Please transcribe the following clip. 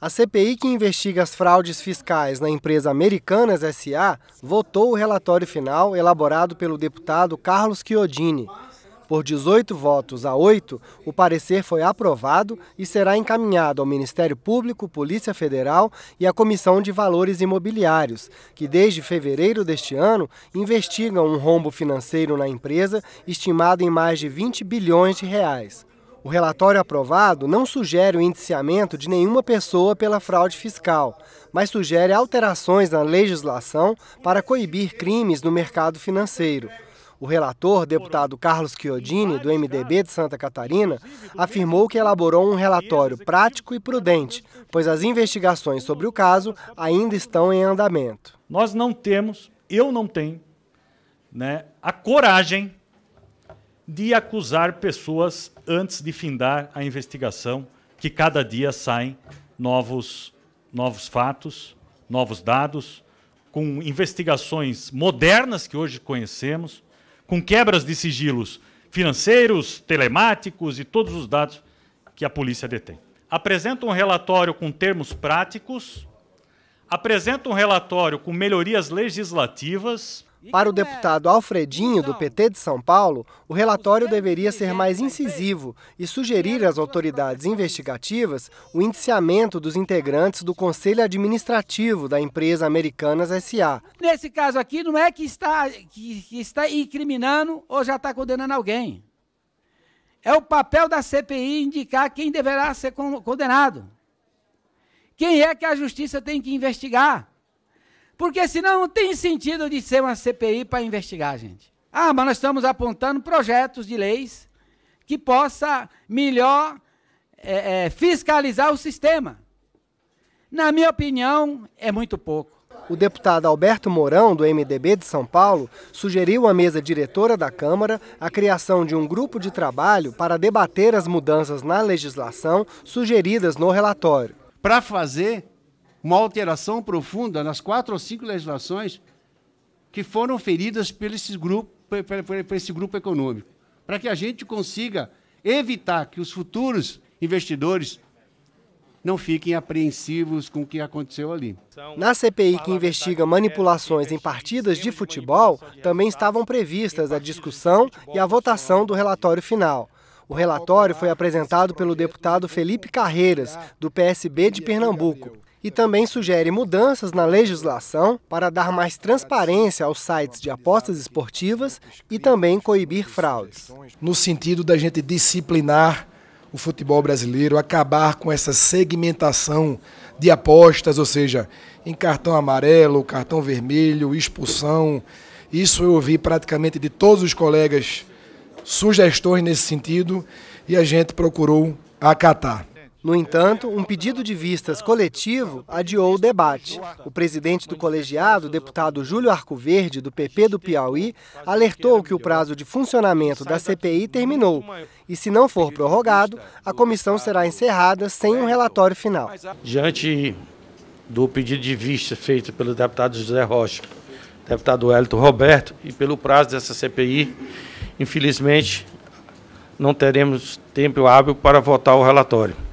A CPI que investiga as fraudes fiscais na empresa Americanas SA votou o relatório final elaborado pelo deputado Carlos Chiodini. Por 18 votos a 8, o parecer foi aprovado e será encaminhado ao Ministério Público, Polícia Federal e à Comissão de Valores Imobiliários, que desde fevereiro deste ano investigam um rombo financeiro na empresa estimado em mais de 20 bilhões de reais. O relatório aprovado não sugere o indiciamento de nenhuma pessoa pela fraude fiscal, mas sugere alterações na legislação para coibir crimes no mercado financeiro. O relator, deputado Carlos Chiodini, do MDB de Santa Catarina, afirmou que elaborou um relatório prático e prudente, pois as investigações sobre o caso ainda estão em andamento. Nós não temos, eu não tenho, né, a coragem de acusar pessoas antes de findar a investigação, que cada dia saem novos, novos fatos, novos dados, com investigações modernas que hoje conhecemos, com quebras de sigilos financeiros, telemáticos e todos os dados que a polícia detém. Apresenta um relatório com termos práticos, apresenta um relatório com melhorias legislativas para o deputado Alfredinho, do então, PT de São Paulo, o relatório deveria ser mais incisivo e sugerir às autoridades investigativas o indiciamento dos integrantes do Conselho Administrativo da empresa Americanas SA. Nesse caso aqui, não é que está, que, que está incriminando ou já está condenando alguém. É o papel da CPI indicar quem deverá ser condenado. Quem é que a justiça tem que investigar? Porque senão não tem sentido de ser uma CPI para investigar, gente. Ah, mas nós estamos apontando projetos de leis que possa melhor é, é, fiscalizar o sistema. Na minha opinião, é muito pouco. O deputado Alberto Mourão, do MDB de São Paulo, sugeriu à mesa diretora da Câmara a criação de um grupo de trabalho para debater as mudanças na legislação sugeridas no relatório. Para fazer uma alteração profunda nas quatro ou cinco legislações que foram feridas por esse grupo, por esse grupo econômico, para que a gente consiga evitar que os futuros investidores não fiquem apreensivos com o que aconteceu ali. Na CPI que investiga manipulações em partidas de futebol, também estavam previstas a discussão e a votação do relatório final. O relatório foi apresentado pelo deputado Felipe Carreiras, do PSB de Pernambuco e também sugere mudanças na legislação para dar mais transparência aos sites de apostas esportivas e também coibir fraudes. No sentido da gente disciplinar o futebol brasileiro, acabar com essa segmentação de apostas, ou seja, em cartão amarelo, cartão vermelho, expulsão. Isso eu ouvi praticamente de todos os colegas sugestões nesse sentido e a gente procurou acatar. No entanto, um pedido de vistas coletivo adiou o debate. O presidente do colegiado, deputado Júlio Arcoverde, do PP do Piauí, alertou que o prazo de funcionamento da CPI terminou e, se não for prorrogado, a comissão será encerrada sem um relatório final. Diante do pedido de vista feito pelo deputado José Rocha, deputado Hélito Roberto, e pelo prazo dessa CPI, infelizmente não teremos tempo hábil para votar o relatório.